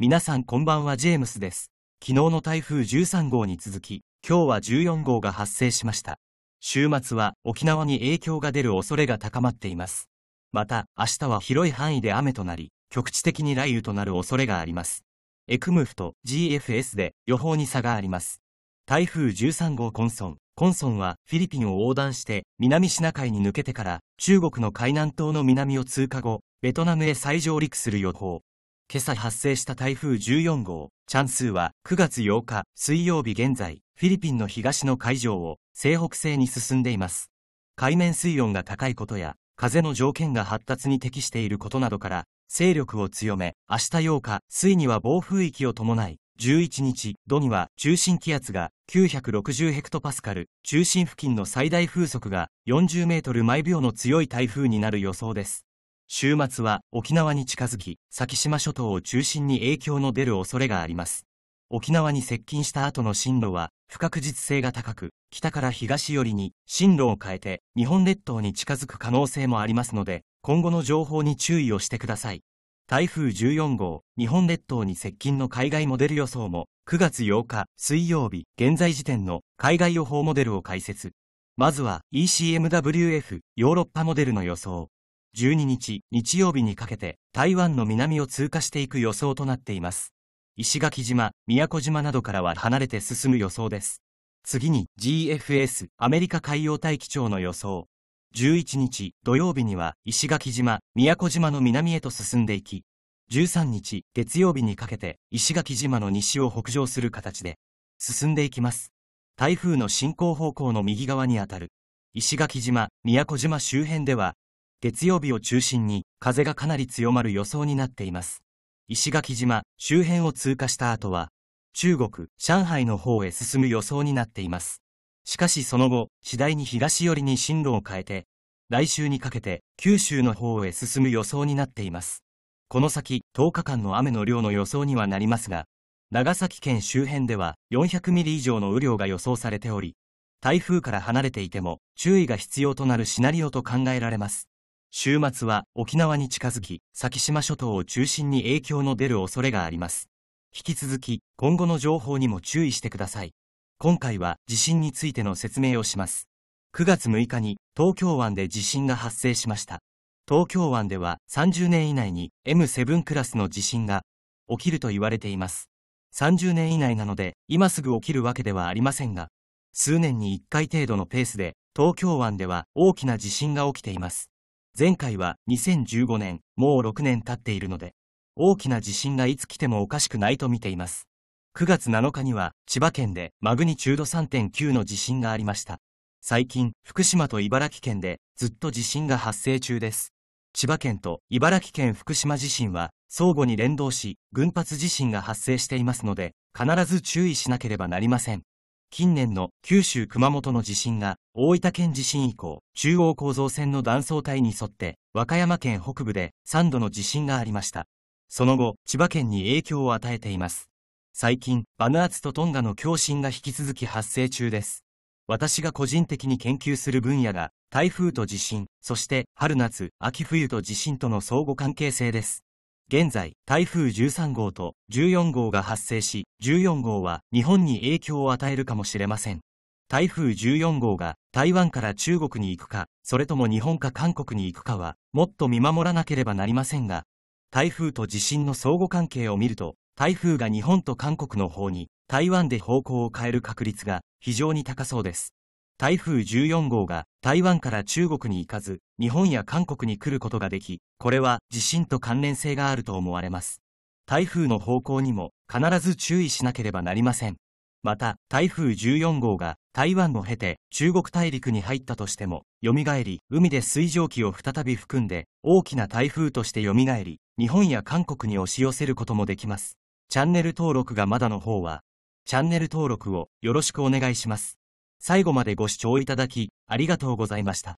皆さんこんばんはジェームスです。昨日の台風13号に続き、今日は14号が発生しました。週末は沖縄に影響が出る恐れが高まっています。また、明日は広い範囲で雨となり、局地的に雷雨となる恐れがあります。エクムフと GFS で予報に差があります。台風13号コンソン。コンソンはフィリピンを横断して南シナ海に抜けてから中国の海南島の南を通過後、ベトナムへ再上陸する予報。今朝発生した台風14号、チャンスーは9月8日水曜日現在、フィリピンの東の海上を西北西に進んでいます。海面水温が高いことや、風の条件が発達に適していることなどから、勢力を強め、明日8日、水には暴風域を伴い、11日、土には中心気圧が960ヘクトパスカル、中心付近の最大風速が40メートル毎秒の強い台風になる予想です。週末は沖縄に近づき、先島諸島を中心に影響の出る恐れがあります。沖縄に接近した後の進路は不確実性が高く、北から東寄りに進路を変えて日本列島に近づく可能性もありますので、今後の情報に注意をしてください。台風14号、日本列島に接近の海外モデル予想も、9月8日水曜日、現在時点の海外予報モデルを解説。まずは ECMWF ヨーロッパモデルの予想。12日日曜日にかけて台湾の南を通過していく予想となっています。石垣島、宮古島などからは離れて進む予想です。次に GFS アメリカ海洋大気庁の予想。11日土曜日には石垣島、宮古島の南へと進んでいき、13日月曜日にかけて石垣島の西を北上する形で進んでいきます。台風の進行方向の右側にあたる石垣島、宮古島周辺では月曜日を中心に風がかなり強まる予想になっています。石垣島周辺を通過した後は、中国、上海の方へ進む予想になっています。しかしその後、次第に東寄りに進路を変えて、来週にかけて九州の方へ進む予想になっています。この先、10日間の雨の量の予想にはなりますが、長崎県周辺では400ミリ以上の雨量が予想されており、台風から離れていても注意が必要となるシナリオと考えられます。週末は沖縄に近づき、先島諸島を中心に影響の出る恐れがあります。引き続き、今後の情報にも注意してください。今回は地震についての説明をします。9月6日に東京湾で地震が発生しました。東京湾では30年以内に M7 クラスの地震が起きると言われています。30年以内なので、今すぐ起きるわけではありませんが、数年に1回程度のペースで、東京湾では大きな地震が起きています。前回は2015年、もう6年経っているので、大きな地震がいつ来てもおかしくないと見ています。9月7日には千葉県でマグニチュード3.9の地震がありました。最近、福島と茨城県でずっと地震が発生中です。千葉県と茨城県福島地震は相互に連動し、群発地震が発生していますので、必ず注意しなければなりません。近年の九州熊本の地震が大分県地震以降、中央構造線の断層帯に沿って、和歌山県北部で3度の地震がありました。その後、千葉県に影響を与えています。最近、バヌアツとトンガの共振が引き続き発生中です。私が個人的に研究する分野が、台風と地震、そして春夏、秋冬と地震との相互関係性です。現在、台風13号と14号が発生し、14号は日本に影響を与えるかもしれません。台風14号が台湾から中国に行くか、それとも日本か韓国に行くかは、もっと見守らなければなりませんが、台風と地震の相互関係を見ると、台風が日本と韓国の方に、台湾で方向を変える確率が非常に高そうです。台風14号が台湾から中国に行かず、日本や韓国に来ることができ、これは地震と関連性があると思われます。台風の方向にも必ず注意しなければなりません。また、台風14号が台湾を経て中国大陸に入ったとしても、蘇り、海で水蒸気を再び含んで、大きな台風として蘇り、日本や韓国に押し寄せることもできます。チャンネル登録がまだの方は、チャンネル登録をよろしくお願いします。最後までご視聴いただき、ありがとうございました。